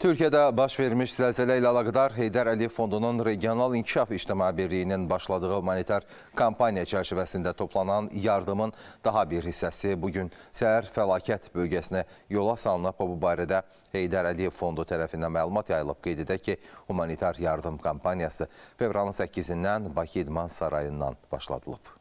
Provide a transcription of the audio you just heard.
Türkiyədə baş vermiş zəlzələ ilə əlaqədar Heydər Əliyev Fondunun Regional İnkişaf İctimai Birliyinin başladığı humanitar kampaniya çərçivəsində toplanan yardımın daha bir hissəsi bugün səhər fəlakət bölgəsinə yola salınıb. Bu barədə Heydər Əliyev Fondu tərəfindən məlumat yayılıb. Qeyd edək ki, humanitar yardım kampaniyası fevralın 8-dən Bakı İdman Sarayından başladılıb.